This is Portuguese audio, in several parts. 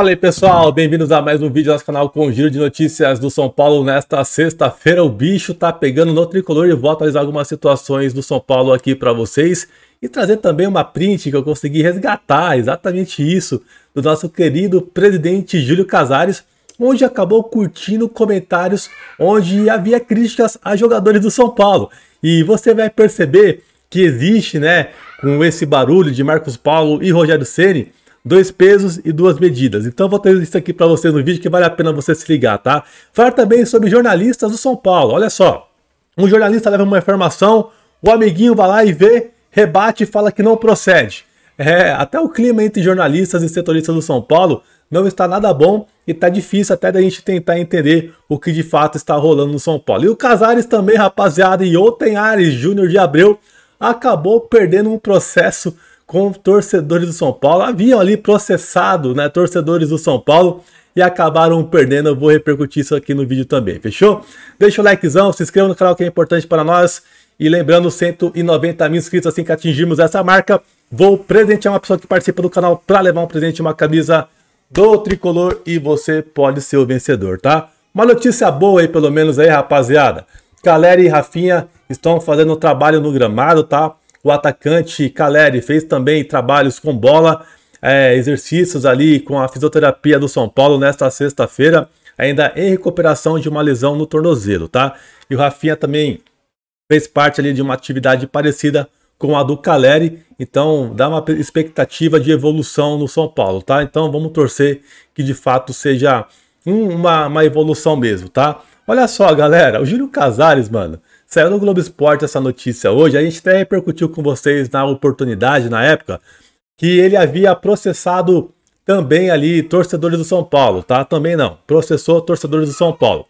Fala aí pessoal, bem-vindos a mais um vídeo do nosso canal com giro de notícias do São Paulo nesta sexta-feira. O bicho tá pegando no tricolor e vou atualizar algumas situações do São Paulo aqui para vocês e trazer também uma print que eu consegui resgatar, exatamente isso, do nosso querido presidente Júlio Casares, onde acabou curtindo comentários onde havia críticas a jogadores do São Paulo. E você vai perceber que existe, né, com esse barulho de Marcos Paulo e Rogério Ceni, dois pesos e duas medidas. Então vou ter isso aqui para vocês no vídeo que vale a pena você se ligar, tá? Falar também sobre jornalistas do São Paulo. Olha só, um jornalista leva uma informação, o amiguinho vai lá e vê, rebate e fala que não procede. É, até o clima entre jornalistas e setoristas do São Paulo não está nada bom e está difícil até da gente tentar entender o que de fato está rolando no São Paulo. E o Casares também, rapaziada, e ontem Ares Júnior de Abreu acabou perdendo um processo com torcedores do São Paulo. Haviam ali processado né, torcedores do São Paulo e acabaram perdendo. Eu vou repercutir isso aqui no vídeo também, fechou? Deixa o likezão, se inscreva no canal que é importante para nós. E lembrando, 190 mil inscritos assim que atingirmos essa marca. Vou presentear uma pessoa que participa do canal para levar um presente, uma camisa do Tricolor e você pode ser o vencedor, tá? Uma notícia boa aí, pelo menos aí, rapaziada. Galera e Rafinha estão fazendo trabalho no gramado, tá? O atacante Caleri fez também trabalhos com bola, é, exercícios ali com a fisioterapia do São Paulo nesta sexta-feira, ainda em recuperação de uma lesão no tornozelo, tá? E o Rafinha também fez parte ali de uma atividade parecida com a do Caleri, então dá uma expectativa de evolução no São Paulo, tá? Então vamos torcer que de fato seja uma, uma evolução mesmo, tá? Olha só, galera, o Júlio Casares, mano, Saiu no Globo Esporte essa notícia hoje, a gente até repercutiu com vocês na oportunidade, na época, que ele havia processado também ali torcedores do São Paulo, tá? Também não, processou torcedores do São Paulo.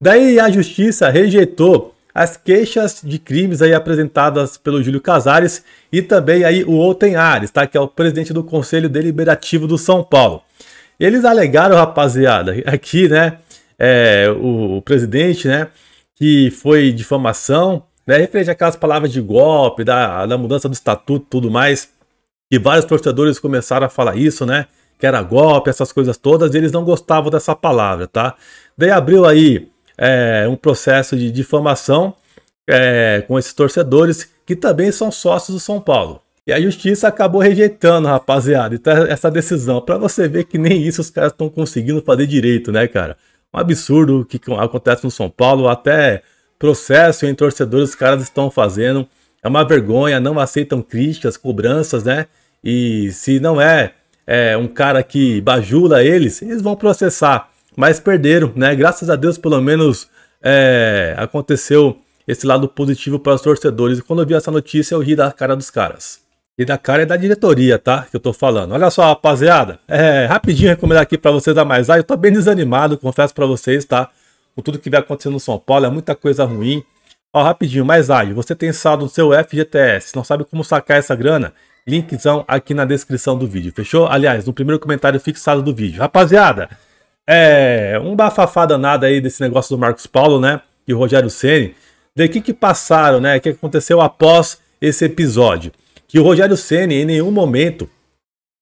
Daí a justiça rejeitou as queixas de crimes aí apresentadas pelo Júlio Casares e também aí o Ares, tá? Que é o presidente do Conselho Deliberativo do São Paulo. Eles alegaram, rapaziada, aqui, né? É, o, o presidente, né? que foi difamação, né? Referente àquelas palavras de golpe, da, da mudança do estatuto tudo mais. que vários torcedores começaram a falar isso, né? Que era golpe, essas coisas todas, e eles não gostavam dessa palavra, tá? Daí abriu aí é, um processo de difamação é, com esses torcedores que também são sócios do São Paulo. E a justiça acabou rejeitando, rapaziada, então, essa decisão. Para você ver que nem isso os caras estão conseguindo fazer direito, né, cara? um absurdo que acontece no São Paulo, até processo em torcedores os caras estão fazendo. É uma vergonha, não aceitam críticas, cobranças, né? E se não é, é um cara que bajula eles, eles vão processar. Mas perderam, né? Graças a Deus, pelo menos é, aconteceu esse lado positivo para os torcedores. E quando eu vi essa notícia, eu ri da cara dos caras e da cara é da diretoria, tá? Que eu tô falando. Olha só, rapaziada, é, rapidinho recomendar aqui para vocês a mais. Ah, eu tô bem desanimado, confesso para vocês, tá? Com tudo que vem acontecendo no São Paulo, é muita coisa ruim. Ó, rapidinho, mais aí, você tem saldo no seu FGTS, não sabe como sacar essa grana? Linkzão aqui na descrição do vídeo, fechou? Aliás, no primeiro comentário fixado do vídeo. Rapaziada, é um bafafá danado aí desse negócio do Marcos Paulo, né? E o Rogério Ceni. De que que passaram, né? O que aconteceu após esse episódio? que o Rogério Ceni em nenhum momento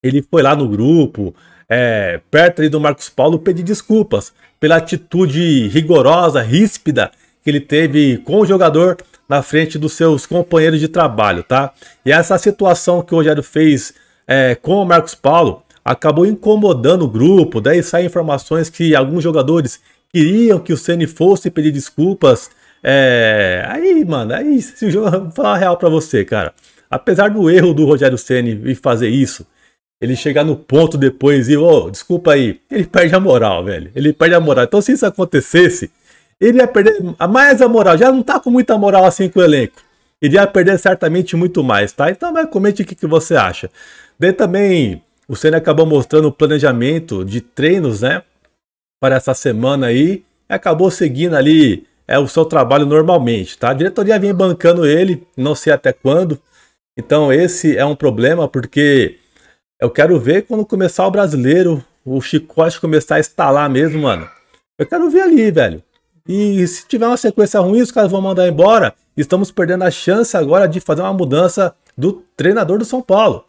ele foi lá no grupo, é, perto ali do Marcos Paulo, pedir desculpas pela atitude rigorosa, ríspida que ele teve com o jogador na frente dos seus companheiros de trabalho, tá? E essa situação que o Rogério fez é, com o Marcos Paulo acabou incomodando o grupo, daí saem informações que alguns jogadores queriam que o Ceni fosse pedir desculpas. É, aí, mano, aí se o jogo falar real para você, cara. Apesar do erro do Rogério Ceni em fazer isso, ele chegar no ponto depois e, ô, oh, desculpa aí, ele perde a moral, velho. Ele perde a moral. Então, se isso acontecesse, ele ia perder mais a moral. Já não tá com muita moral assim com o elenco. Ele ia perder certamente muito mais, tá? Então, vai, comente o que, você acha. Daí também, o Senna acabou mostrando o planejamento de treinos, né? Para essa semana aí. Acabou seguindo ali é, o seu trabalho normalmente, tá? A diretoria vem bancando ele, não sei até quando. Então esse é um problema porque eu quero ver quando começar o brasileiro, o chicote começar a estalar mesmo, mano. Eu quero ver ali, velho. E se tiver uma sequência ruim, os caras vão mandar embora. Estamos perdendo a chance agora de fazer uma mudança do treinador do São Paulo.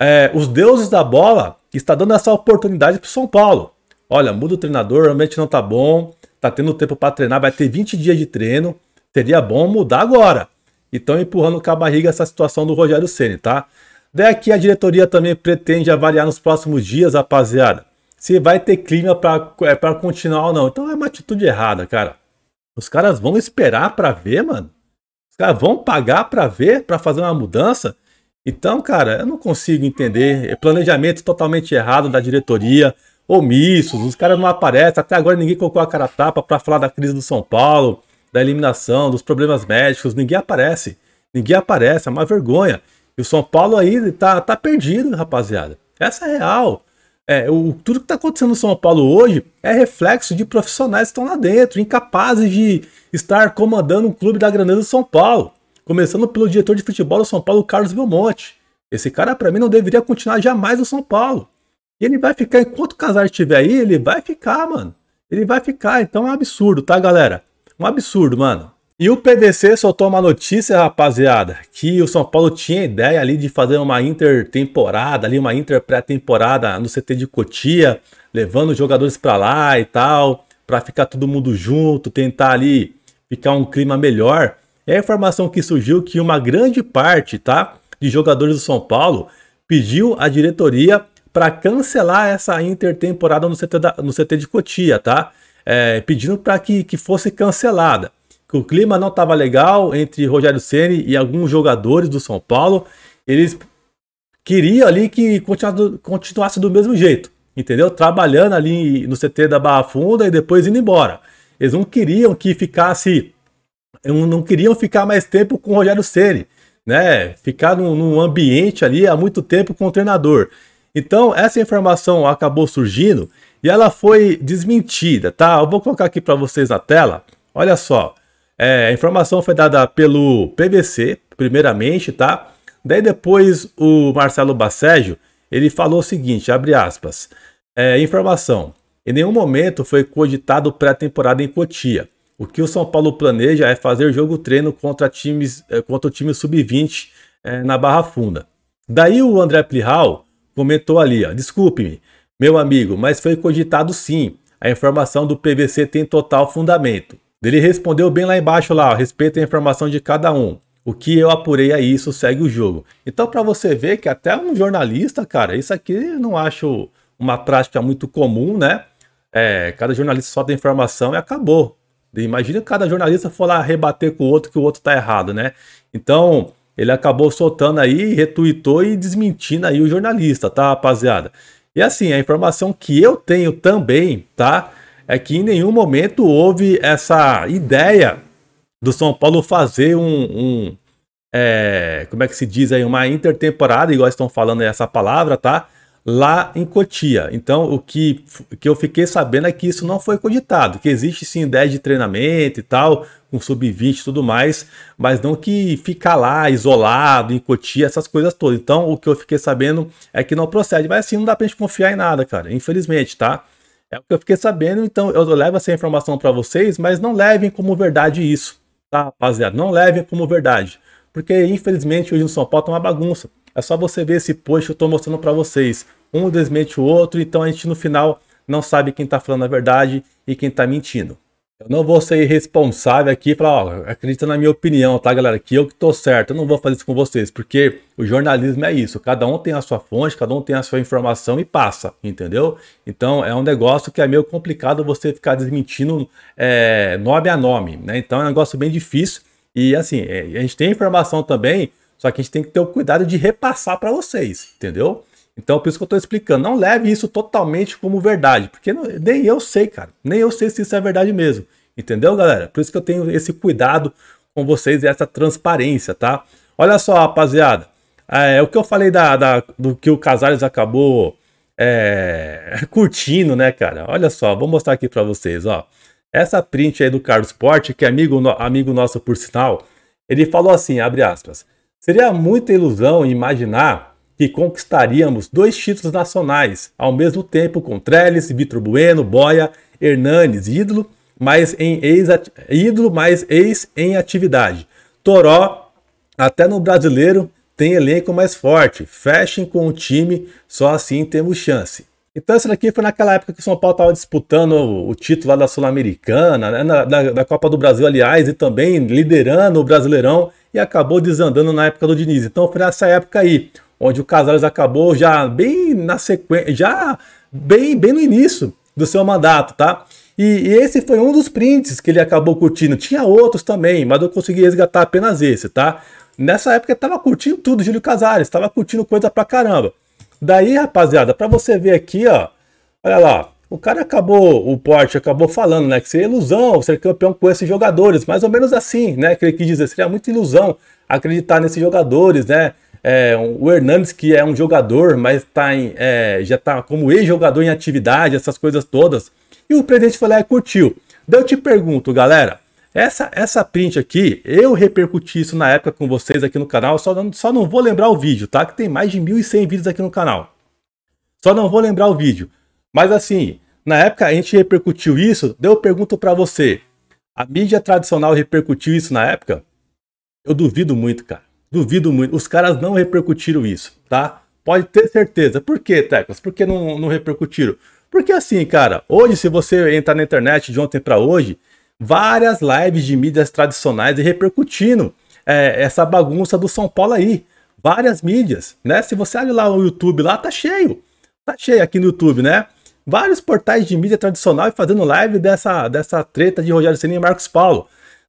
É, os deuses da bola está dando essa oportunidade para o São Paulo. Olha, muda o treinador, realmente não tá bom. Tá tendo tempo para treinar, vai ter 20 dias de treino. Seria bom mudar agora e estão empurrando com a barriga essa situação do Rogério Ceni, tá? Daqui a diretoria também pretende avaliar nos próximos dias, rapaziada, se vai ter clima para é, continuar ou não. Então é uma atitude errada, cara. Os caras vão esperar para ver, mano. Os caras vão pagar para ver, para fazer uma mudança. Então, cara, eu não consigo entender. É planejamento totalmente errado da diretoria, omissos, os caras não aparecem. Até agora ninguém colocou a cara tapa para falar da crise do São Paulo da eliminação, dos problemas médicos, ninguém aparece. Ninguém aparece, é uma vergonha. E o São Paulo aí tá, tá perdido, rapaziada. Essa é real. É, o, tudo que está acontecendo no São Paulo hoje é reflexo de profissionais que estão lá dentro, incapazes de estar comandando um clube da grandeza do São Paulo. Começando pelo diretor de futebol do São Paulo, Carlos Belmonte. Esse cara, para mim, não deveria continuar jamais no São Paulo. E ele vai ficar, enquanto o Casar estiver aí, ele vai ficar, mano. Ele vai ficar, então é um absurdo, tá, galera? Um absurdo, mano. E o PDC soltou uma notícia, rapaziada, que o São Paulo tinha ideia ali de fazer uma intertemporada, ali uma inter pré-temporada no CT de Cotia, levando os jogadores para lá e tal, para ficar todo mundo junto, tentar ali ficar um clima melhor. É a informação que surgiu que uma grande parte, tá, de jogadores do São Paulo pediu à diretoria para cancelar essa intertemporada no CT, da, no CT de Cotia, tá? é, pedindo para que, que fosse cancelada. Que o clima não estava legal entre Rogério Ceni e alguns jogadores do São Paulo. Eles queriam ali que continuasse, continuasse do mesmo jeito, entendeu? Trabalhando ali no CT da Barra Funda e depois indo embora. Eles não queriam que ficasse, não queriam ficar mais tempo com o Rogério Ceni, né? Ficar num, num ambiente ali há muito tempo com o treinador. Então essa informação acabou surgindo e ela foi desmentida, tá? Eu vou colocar aqui para vocês na tela. Olha só, é, a informação foi dada pelo PVC, primeiramente, tá? Daí depois o Marcelo Basségio ele falou o seguinte, abre aspas, é, informação, em nenhum momento foi cogitado pré-temporada em Cotia. O que o São Paulo planeja é fazer jogo treino contra, times, é, contra o time sub-20 é, na Barra Funda. Daí o André Plihal comentou ali, desculpe-me, meu amigo, mas foi cogitado sim. A informação do PVC tem total fundamento. Ele respondeu bem lá embaixo lá, respeito à informação de cada um. O que eu apurei aí, é isso segue o jogo. Então para você ver que até um jornalista, cara, isso aqui eu não acho uma prática muito comum, né? É, cada jornalista solta informação e acabou. Imagina cada jornalista for lá rebater com o outro que o outro tá errado, né? Então, ele acabou soltando aí, retuitou e desmentindo aí o jornalista, tá, rapaziada? E assim, a informação que eu tenho também, tá? É que em nenhum momento houve essa ideia do São Paulo fazer um. um é, como é que se diz aí? Uma intertemporada, igual estão falando essa palavra, tá? lá em Cotia. Então, o que, que eu fiquei sabendo é que isso não foi cogitado, que existe sim ideia de treinamento e tal, com um sub-20 e tudo mais, mas não que ficar lá isolado, em Cotia, essas coisas todas. Então, o que eu fiquei sabendo é que não procede, mas assim, não dá pra gente confiar em nada, cara, infelizmente, tá? É o que eu fiquei sabendo, então eu levo essa informação para vocês, mas não levem como verdade isso, tá, rapaziada? Não levem como verdade, porque infelizmente hoje no São Paulo tá uma bagunça. É só você ver esse post que eu tô mostrando para vocês um desmente o outro, então a gente no final não sabe quem está falando a verdade e quem está mentindo. Eu não vou ser irresponsável aqui e falar, ó, acredita na minha opinião, tá, galera? Que eu que tô certo, eu não vou fazer isso com vocês, porque o jornalismo é isso, cada um tem a sua fonte, cada um tem a sua informação e passa, entendeu? Então é um negócio que é meio complicado você ficar desmentindo é, nome a nome, né? Então é um negócio bem difícil e assim, é, a gente tem informação também, só que a gente tem que ter o cuidado de repassar para vocês, entendeu? Então, por isso que eu estou explicando. Não leve isso totalmente como verdade, porque não, nem eu sei, cara. Nem eu sei se isso é verdade mesmo. Entendeu, galera? Por isso que eu tenho esse cuidado com vocês e essa transparência, tá? Olha só, rapaziada. É, é o que eu falei da, da do que o Casares acabou é, curtindo, né, cara? Olha só, vou mostrar aqui para vocês, ó. Essa print aí do Carlos Porte, que é amigo, no, amigo nosso por sinal, ele falou assim, abre aspas, seria muita ilusão imaginar que conquistaríamos dois títulos nacionais, ao mesmo tempo com Trellis, Vitor Bueno, Boia, Hernanes, ídolo, mas em ex ídolo, mas ex em atividade. Toró, até no brasileiro, tem elenco mais forte. Fechem com o time, só assim temos chance. Então isso daqui foi naquela época que o São Paulo estava disputando o, título título da Sul-Americana, né, da, da Copa do Brasil, aliás, e também liderando o Brasileirão e acabou desandando na época do Diniz. Então foi nessa época aí onde o Casares acabou já bem na sequência, já bem, bem no início do seu mandato, tá? E, e esse foi um dos prints que ele acabou curtindo. Tinha outros também, mas eu consegui resgatar apenas esse, tá? Nessa época tava curtindo tudo, Júlio Casares, tava curtindo coisa pra caramba. Daí, rapaziada, para você ver aqui, ó, olha lá, o cara acabou, o Porte acabou falando, né, que seria ilusão ser campeão com esses jogadores, mais ou menos assim, né, que ele quis dizer, seria muita ilusão acreditar nesses jogadores, né, é, o Hernandes, que é um jogador, mas tá em, é, já está como ex-jogador em atividade, essas coisas todas. E o presidente falou é curtiu. Daí eu te pergunto, galera, essa, essa print aqui, eu repercuti isso na época com vocês aqui no canal, só não, só não vou lembrar o vídeo, tá? Que tem mais de 1.100 vídeos aqui no canal. Só não vou lembrar o vídeo. Mas assim, na época a gente repercutiu isso, daí eu pergunto para você, a mídia tradicional repercutiu isso na época? Eu duvido muito, cara. Duvido muito. Os caras não repercutiram isso, tá? Pode ter certeza. Por que, Teclas? Por que não, não repercutiram? Porque assim, cara, hoje se você entrar na internet de ontem para hoje, várias lives de mídias tradicionais e repercutindo é, essa bagunça do São Paulo aí. Várias mídias, né? Se você olha lá o YouTube, lá tá cheio. Tá cheio aqui no YouTube, né? Vários portais de mídia tradicional e fazendo live dessa, dessa treta de Rogério Ceni e Marcos Paulo.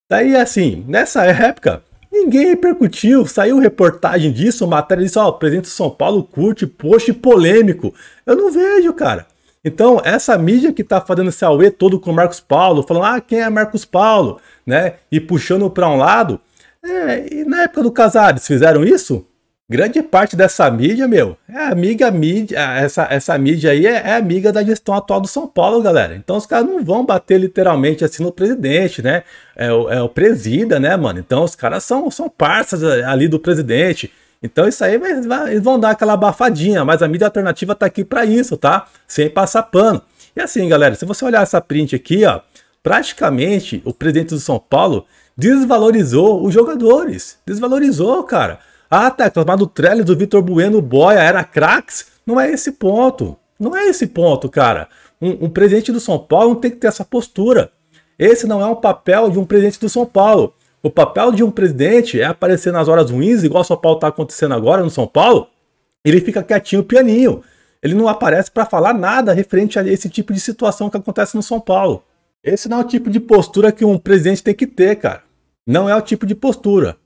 Daí, assim, nessa época, Ninguém repercutiu, saiu reportagem disso, matéria disso, ó, o presidente de São Paulo curte, post polêmico. Eu não vejo, cara. Então, essa mídia que tá fazendo esse auê todo com Marcos Paulo, falando, ah, quem é Marcos Paulo, né? E puxando para um lado. É, e na época do Casares, fizeram isso? grande parte dessa mídia, meu, é amiga mídia, ah, essa, essa mídia aí é, é, amiga da gestão atual do São Paulo, galera. Então os caras não vão bater literalmente assim no presidente, né? É o, é o presida, né, mano? Então os caras são, são parças eh, ali do presidente. Então isso aí vai, vai, eles vão dar aquela abafadinha, mas a mídia alternativa tá aqui para isso, tá? Sem passar pano. E assim, galera, se você olhar essa print aqui, ó, praticamente o presidente do São Paulo desvalorizou os jogadores. Desvalorizou, cara. Ah, tá, é tomado o trellis do Vitor Bueno Boia era craques? Não é esse ponto. Não é esse ponto, cara. Um, um presidente do São Paulo não tem que ter essa postura. Esse não é um papel de um presidente do São Paulo. O papel de um presidente é aparecer nas horas ruins, igual o São Paulo está acontecendo agora no São Paulo. Ele fica quietinho, pianinho. Ele não aparece para falar nada referente a esse tipo de situação que acontece no São Paulo. Esse não é o tipo de postura que um presidente tem que ter, cara. Não é o tipo de postura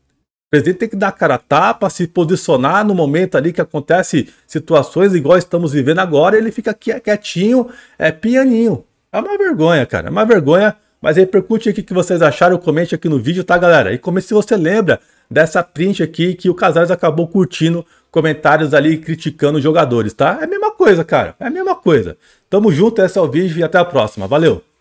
presidente tem que dar cara a tapa, se posicionar no momento ali que acontece situações igual estamos vivendo agora, ele fica quietinho, é pianinho. É uma vergonha, cara, é uma vergonha. Mas repercute aqui o que vocês acharam, comente aqui no vídeo, tá, galera? E como se você lembra dessa print aqui que o Casares acabou curtindo comentários ali criticando os jogadores, tá? É a mesma coisa, cara, é a mesma coisa. Tamo junto, esse é o vídeo e até a próxima. Valeu!